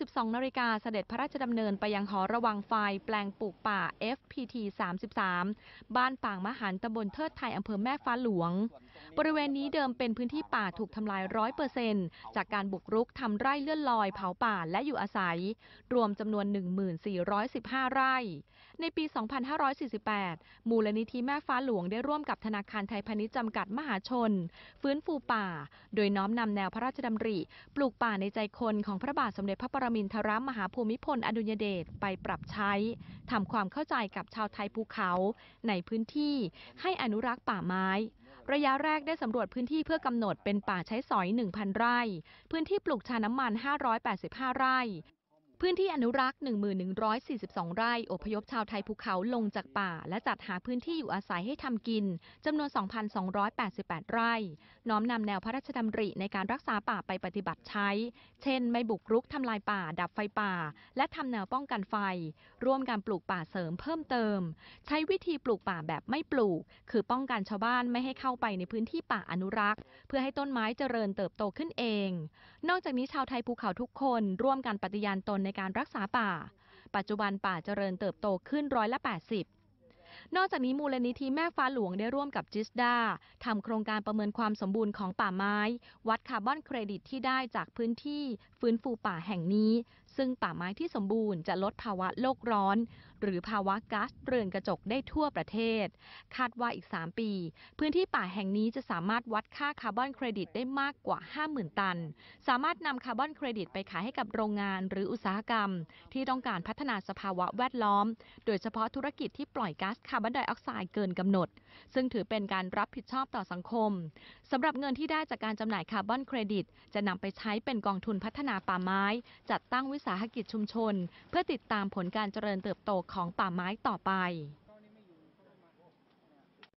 12นาฬิกาเสด็จพระราชดำเนินไปยังหอระวังไฟแปลงปลูกป่า FPT 33บ้านป่างมหันตำบลเทิดไทยอำเภอแม่ฟ้าหลวง บริเวณนี้เดิมเป็นพื้นที่ป่าถูกทำลายร้อยเปอร์เซนจากการบุกรุกทำไร่เลื่อนลอยเผาป่าและอยู่อาศัย รวมจำนวน 1415 ไร่ ในปี 2548 มูลนิธิแม่ฟ้าหลวงได้ร่วมกับธนาคารไทยพาณิชย์จำกัดมหาชน ฟื้นฟูป่า โดยน้อมนำแนวพระราชดำริ ปลูกป่าในใจคนของพระบาทสมเด็จพระปรรมินทรมหาภูมิพล อดุญเดชไปปรับใช้ ทำความเข้าใจกับชาวไทยภูเขา ในพื้นที่ให้อนุรักษ์ป่าไม้ ระยะแรกได้สำรวจพื้นที่เพื่อกำหนดเป็นป่าใช้สอย 1,000 ไร่ พื้นที่ปลูกชาน้ำมัน 585 ไร่พื้นที่อนุรักษ์11,142ไร่อพยพชาวไทยภูเขาลงจากป่าและจัดหาพื้นที่อยู่อาศัยให้ทำกินจำนวน 2,288 ไร่ น้อมนำแนวพระราชดำริในการรักษาป่าไปปฏิบัติใช้ เช่นไม่บุกรุกทำลายป่า ดับไฟป่า และทำแนวป้องกันไฟ ร่วมการปลูกป่าเสริมเพิ่มเติม ใช้วิธีปลูกป่าแบบไม่ปลูก คือป้องกันชาวบ้านไม่ให้เข้าไปในพื้นที่ป่าอนุรักษ์ เพื่อให้ต้นไม้เจริญเติบโตขึ้นเอง นอกจากนี้ชาวไทยภูเขาทุกคน ร่วมกันปฏิญาณตนในการรักษาป่า ปัจจุบันป่าเจริญเติบโตขึ้นร้อยละ80นอกจากนี้มูลนิธิแม่ฟ้าหลวงได้ร่วมกับจิสดาทำโครงการประเมินความสมบูรณ์ของป่าไม้ วัดคาร์บอนเครดิตที่ได้จากพื้นที่ฟื้นฟูป่าแห่งนี้ซึ่งป่าไม้ที่สมบูรณ์จะลดภาวะโลกร้อน หรือภาวะก๊าซเรือนกระจกได้ทั่วประเทศ คาดว่าอีก 3 ปี พื้นที่ป่าแห่งนี้จะสามารถวัดค่าคาร์บอนเครดิตได้มากกว่า 50,000 ตัน สามารถนำคาร์บอนเครดิตไปขายให้กับโรงงานหรืออุตสาหกรรม ที่ต้องการพัฒนาสภาวะแวดล้อม โดยเฉพาะธุรกิจที่ปล่อยก๊าซคาร์บอนไดออกไซด์เกินกำหนด ซึ่งถือเป็นการรับผิดชอบต่อสังคมสำหรับเงินที่ได้จากการจำหน่ายคาร์บอนเครดิตจะนำไปใช้เป็นกองทุนพัฒนาป่าไม้จัดตั้งวิสาหกิจชุมชนเพื่อติดตามผลการเจริญเติบโตของป่าไม้ต่อไป